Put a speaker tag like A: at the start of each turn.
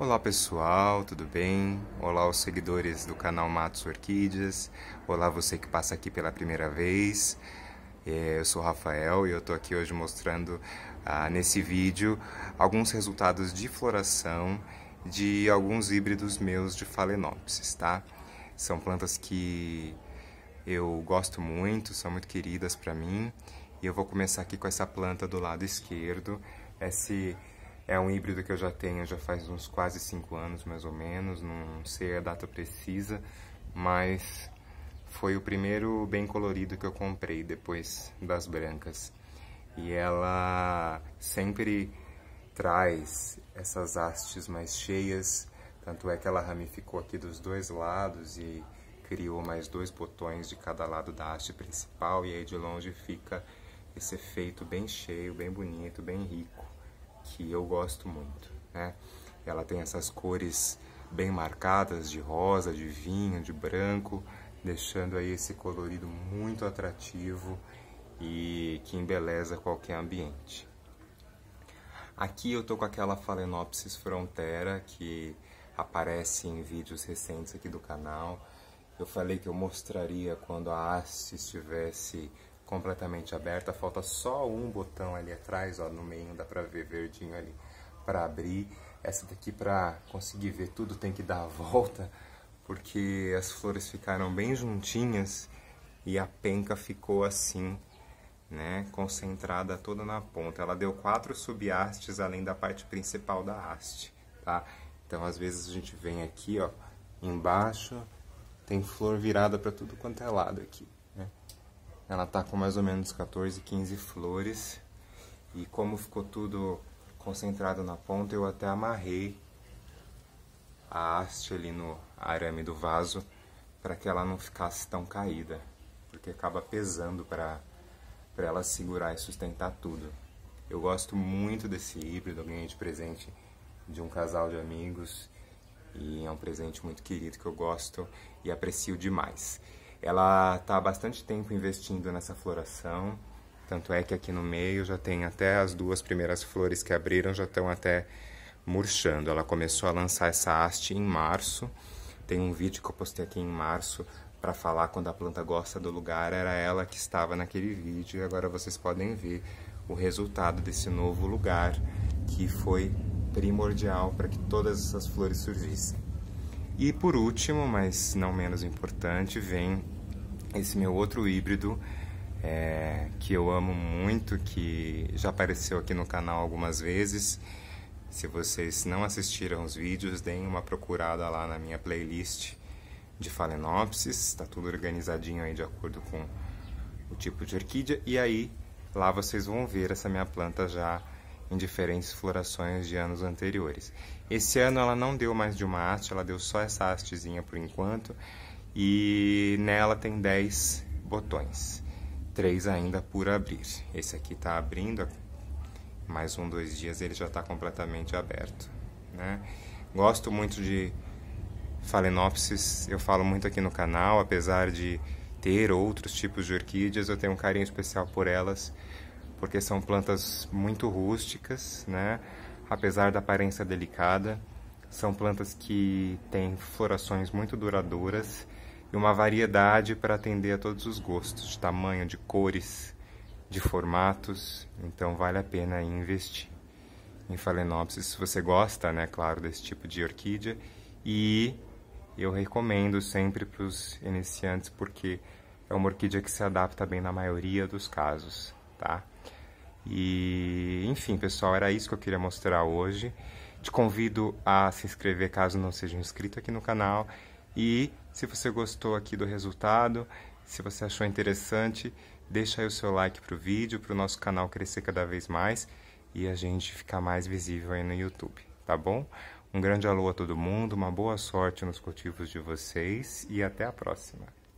A: Olá pessoal, tudo bem? Olá os seguidores do canal Matos Orquídeas, olá você que passa aqui pela primeira vez. É, eu sou o Rafael e eu estou aqui hoje mostrando ah, nesse vídeo alguns resultados de floração de alguns híbridos meus de Phalaenopsis, tá? São plantas que eu gosto muito, são muito queridas para mim e eu vou começar aqui com essa planta do lado esquerdo, esse é um híbrido que eu já tenho já faz uns quase 5 anos, mais ou menos, não sei a data precisa, mas foi o primeiro bem colorido que eu comprei depois das brancas. E ela sempre traz essas hastes mais cheias, tanto é que ela ramificou aqui dos dois lados e criou mais dois botões de cada lado da haste principal e aí de longe fica esse efeito bem cheio, bem bonito, bem rico que eu gosto muito, né? Ela tem essas cores bem marcadas de rosa, de vinho, de branco, deixando aí esse colorido muito atrativo e que embeleza qualquer ambiente. Aqui eu tô com aquela Phalaenopsis frontera que aparece em vídeos recentes aqui do canal. Eu falei que eu mostraria quando a haste estivesse completamente aberta. Falta só um botão ali atrás, ó, no meio, dá pra ver verdinho ali, para abrir. Essa daqui para conseguir ver tudo tem que dar a volta, porque as flores ficaram bem juntinhas e a penca ficou assim, né, concentrada toda na ponta. Ela deu quatro subhastes além da parte principal da haste, tá? Então, às vezes a gente vem aqui, ó, embaixo, tem flor virada para tudo quanto é lado aqui, né? Ela tá com mais ou menos 14, 15 flores. E como ficou tudo concentrado na ponta, eu até amarrei a haste ali no arame do vaso para que ela não ficasse tão caída, porque acaba pesando para ela segurar e sustentar tudo. Eu gosto muito desse híbrido, eu ganhei de presente de um casal de amigos e é um presente muito querido que eu gosto e aprecio demais. Ela está há bastante tempo investindo nessa floração, tanto é que aqui no meio já tem até as duas primeiras flores que abriram já estão até murchando. Ela começou a lançar essa haste em março. Tem um vídeo que eu postei aqui em março para falar quando a planta gosta do lugar, era ela que estava naquele vídeo e agora vocês podem ver o resultado desse novo lugar que foi primordial para que todas essas flores surgissem. E por último, mas não menos importante, vem esse meu outro híbrido é, que eu amo muito, que já apareceu aqui no canal algumas vezes. Se vocês não assistiram os vídeos, deem uma procurada lá na minha playlist de Phalaenopsis. Está tudo organizadinho aí de acordo com o tipo de orquídea. E aí, lá vocês vão ver essa minha planta já em diferentes florações de anos anteriores. Esse ano ela não deu mais de uma haste, ela deu só essa hastezinha por enquanto, e nela tem 10 botões, três ainda por abrir. Esse aqui está abrindo, mais um, dois dias ele já está completamente aberto. Né? Gosto muito de Phalaenopsis, eu falo muito aqui no canal, apesar de ter outros tipos de orquídeas, eu tenho um carinho especial por elas, porque são plantas muito rústicas, né? apesar da aparência delicada. São plantas que têm florações muito duradouras e uma variedade para atender a todos os gostos, de tamanho, de cores, de formatos. Então vale a pena investir em Phalaenopsis se você gosta, né, claro, desse tipo de orquídea. E eu recomendo sempre para os iniciantes porque é uma orquídea que se adapta bem na maioria dos casos tá? E enfim, pessoal, era isso que eu queria mostrar hoje. Te convido a se inscrever caso não seja inscrito aqui no canal e se você gostou aqui do resultado, se você achou interessante, deixa aí o seu like pro vídeo, pro nosso canal crescer cada vez mais e a gente ficar mais visível aí no YouTube, tá bom? Um grande alô a todo mundo, uma boa sorte nos cultivos de vocês e até a próxima.